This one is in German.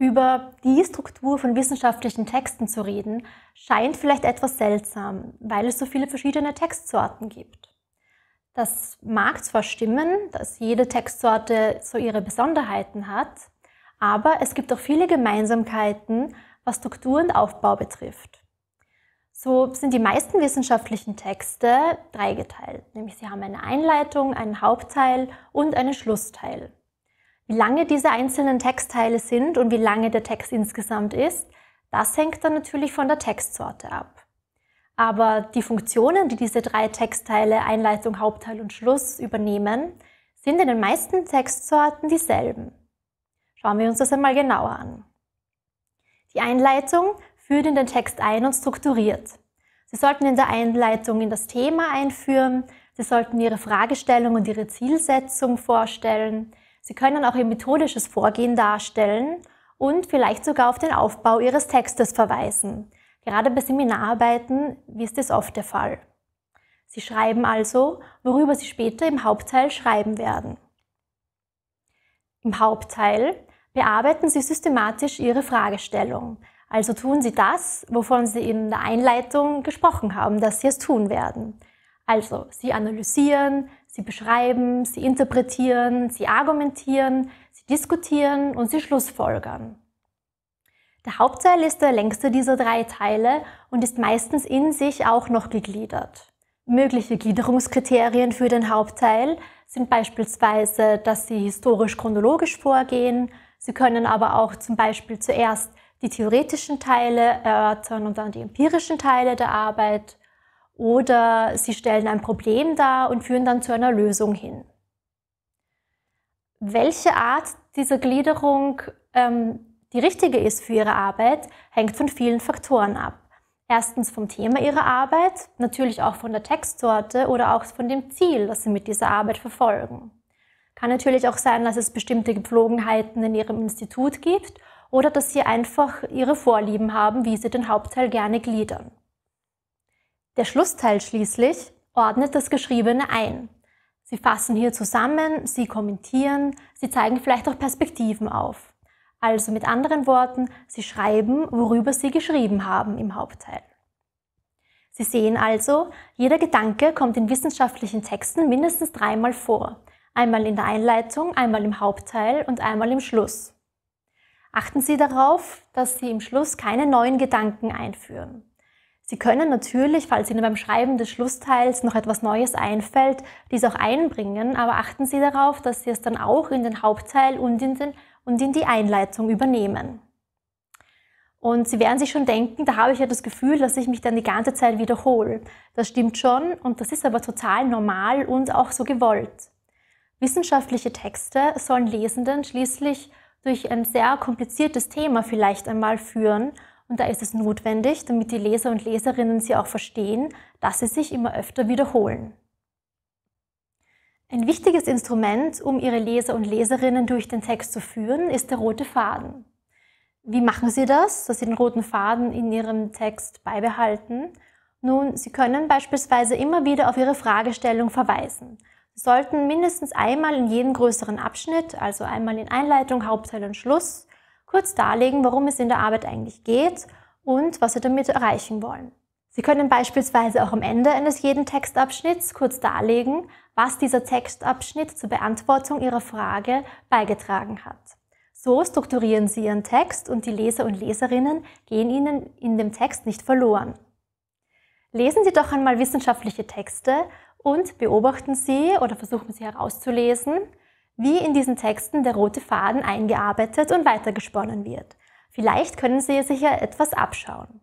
Über die Struktur von wissenschaftlichen Texten zu reden, scheint vielleicht etwas seltsam, weil es so viele verschiedene Textsorten gibt. Das mag zwar stimmen, dass jede Textsorte so ihre Besonderheiten hat, aber es gibt auch viele Gemeinsamkeiten, was Struktur und Aufbau betrifft. So sind die meisten wissenschaftlichen Texte dreigeteilt, nämlich sie haben eine Einleitung, einen Hauptteil und einen Schlussteil. Wie lange diese einzelnen Textteile sind und wie lange der Text insgesamt ist, das hängt dann natürlich von der Textsorte ab. Aber die Funktionen, die diese drei Textteile Einleitung, Hauptteil und Schluss übernehmen, sind in den meisten Textsorten dieselben. Schauen wir uns das einmal genauer an. Die Einleitung führt in den Text ein und strukturiert. Sie sollten in der Einleitung in das Thema einführen, Sie sollten Ihre Fragestellung und Ihre Zielsetzung vorstellen, Sie können auch ihr methodisches Vorgehen darstellen und vielleicht sogar auf den Aufbau ihres Textes verweisen. Gerade bei Seminararbeiten ist das oft der Fall. Sie schreiben also, worüber Sie später im Hauptteil schreiben werden. Im Hauptteil bearbeiten Sie systematisch Ihre Fragestellung. Also tun Sie das, wovon Sie in der Einleitung gesprochen haben, dass Sie es tun werden. Also Sie analysieren, Sie beschreiben, sie interpretieren, sie argumentieren, sie diskutieren und sie schlussfolgern. Der Hauptteil ist der längste dieser drei Teile und ist meistens in sich auch noch gegliedert. Mögliche Gliederungskriterien für den Hauptteil sind beispielsweise, dass sie historisch-chronologisch vorgehen. Sie können aber auch zum Beispiel zuerst die theoretischen Teile erörtern und dann die empirischen Teile der Arbeit oder sie stellen ein Problem dar und führen dann zu einer Lösung hin. Welche Art dieser Gliederung ähm, die richtige ist für Ihre Arbeit, hängt von vielen Faktoren ab. Erstens vom Thema Ihrer Arbeit, natürlich auch von der Textsorte oder auch von dem Ziel, das Sie mit dieser Arbeit verfolgen. Kann natürlich auch sein, dass es bestimmte Gepflogenheiten in Ihrem Institut gibt oder dass Sie einfach Ihre Vorlieben haben, wie Sie den Hauptteil gerne gliedern. Der Schlussteil schließlich ordnet das Geschriebene ein. Sie fassen hier zusammen, sie kommentieren, sie zeigen vielleicht auch Perspektiven auf. Also mit anderen Worten, sie schreiben, worüber sie geschrieben haben im Hauptteil. Sie sehen also, jeder Gedanke kommt in wissenschaftlichen Texten mindestens dreimal vor. Einmal in der Einleitung, einmal im Hauptteil und einmal im Schluss. Achten Sie darauf, dass Sie im Schluss keine neuen Gedanken einführen. Sie können natürlich, falls Ihnen beim Schreiben des Schlussteils noch etwas Neues einfällt, dies auch einbringen, aber achten Sie darauf, dass Sie es dann auch in den Hauptteil und in, den, und in die Einleitung übernehmen. Und Sie werden sich schon denken, da habe ich ja das Gefühl, dass ich mich dann die ganze Zeit wiederhole. Das stimmt schon und das ist aber total normal und auch so gewollt. Wissenschaftliche Texte sollen Lesenden schließlich durch ein sehr kompliziertes Thema vielleicht einmal führen und da ist es notwendig, damit die Leser und Leserinnen sie auch verstehen, dass sie sich immer öfter wiederholen. Ein wichtiges Instrument, um Ihre Leser und Leserinnen durch den Text zu führen, ist der rote Faden. Wie machen Sie das, dass Sie den roten Faden in Ihrem Text beibehalten? Nun, Sie können beispielsweise immer wieder auf Ihre Fragestellung verweisen. Sie sollten mindestens einmal in jedem größeren Abschnitt, also einmal in Einleitung, Hauptteil und Schluss, kurz darlegen, worum es in der Arbeit eigentlich geht und was Sie damit erreichen wollen. Sie können beispielsweise auch am Ende eines jeden Textabschnitts kurz darlegen, was dieser Textabschnitt zur Beantwortung Ihrer Frage beigetragen hat. So strukturieren Sie Ihren Text und die Leser und Leserinnen gehen Ihnen in dem Text nicht verloren. Lesen Sie doch einmal wissenschaftliche Texte und beobachten Sie oder versuchen Sie herauszulesen, wie in diesen Texten der rote Faden eingearbeitet und weitergesponnen wird. Vielleicht können Sie sich ja etwas abschauen.